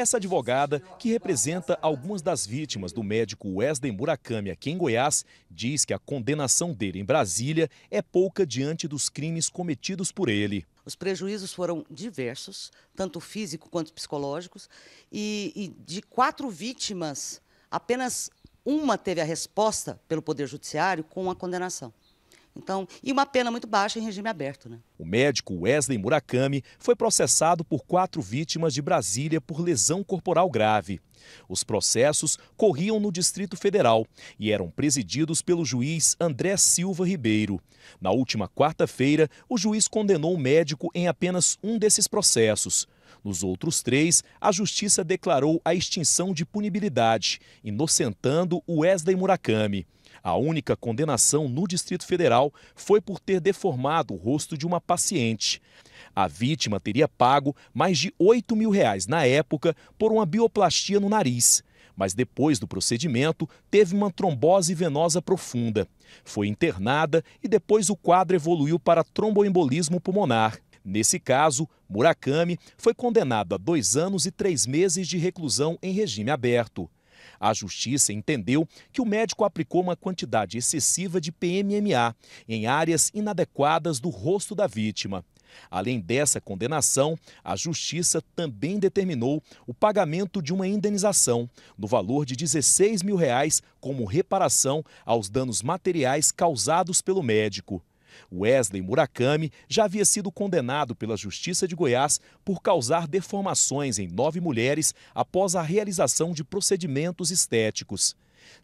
Essa advogada, que representa algumas das vítimas do médico Wesley Murakami aqui em Goiás, diz que a condenação dele em Brasília é pouca diante dos crimes cometidos por ele. Os prejuízos foram diversos, tanto físico quanto psicológicos, e, e de quatro vítimas, apenas uma teve a resposta pelo Poder Judiciário com a condenação. Então, e uma pena muito baixa em regime aberto. Né? O médico Wesley Murakami foi processado por quatro vítimas de Brasília por lesão corporal grave. Os processos corriam no Distrito Federal e eram presididos pelo juiz André Silva Ribeiro. Na última quarta-feira, o juiz condenou o médico em apenas um desses processos. Nos outros três, a justiça declarou a extinção de punibilidade, inocentando Wesley Murakami. A única condenação no Distrito Federal foi por ter deformado o rosto de uma paciente. A vítima teria pago mais de 8 mil reais na época por uma bioplastia no nariz mas depois do procedimento teve uma trombose venosa profunda. Foi internada e depois o quadro evoluiu para tromboembolismo pulmonar. Nesse caso, Murakami foi condenado a dois anos e três meses de reclusão em regime aberto. A justiça entendeu que o médico aplicou uma quantidade excessiva de PMMA em áreas inadequadas do rosto da vítima. Além dessa condenação, a Justiça também determinou o pagamento de uma indenização no valor de 16 mil reais como reparação aos danos materiais causados pelo médico. Wesley Murakami já havia sido condenado pela Justiça de Goiás por causar deformações em nove mulheres após a realização de procedimentos estéticos.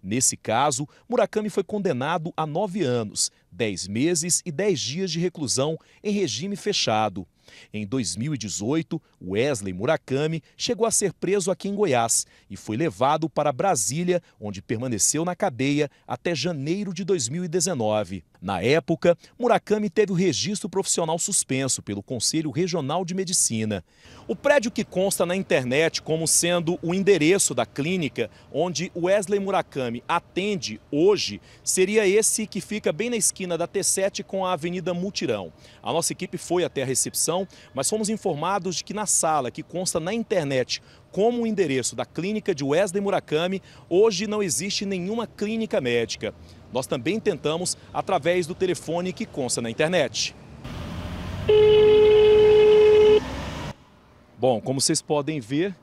Nesse caso, Murakami foi condenado a nove anos, dez meses e dez dias de reclusão em regime fechado. Em 2018, Wesley Murakami chegou a ser preso aqui em Goiás e foi levado para Brasília, onde permaneceu na cadeia até janeiro de 2019. Na época, Murakami teve o registro profissional suspenso pelo Conselho Regional de Medicina. O prédio que consta na internet como sendo o endereço da clínica onde Wesley Murakami atende hoje seria esse que fica bem na esquina da T7 com a Avenida Mutirão. A nossa equipe foi até a recepção, mas fomos informados de que na sala que consta na internet como o endereço da clínica de Wesley Murakami, hoje não existe nenhuma clínica médica. Nós também tentamos através do telefone que consta na internet. Bom, como vocês podem ver,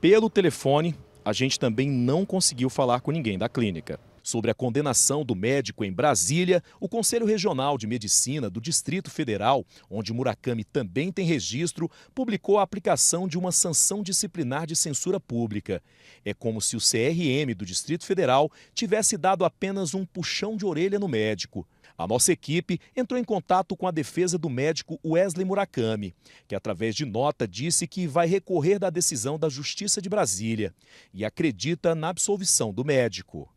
pelo telefone, a gente também não conseguiu falar com ninguém da clínica. Sobre a condenação do médico em Brasília, o Conselho Regional de Medicina do Distrito Federal, onde Murakami também tem registro, publicou a aplicação de uma sanção disciplinar de censura pública. É como se o CRM do Distrito Federal tivesse dado apenas um puxão de orelha no médico. A nossa equipe entrou em contato com a defesa do médico Wesley Murakami, que através de nota disse que vai recorrer da decisão da Justiça de Brasília e acredita na absolvição do médico.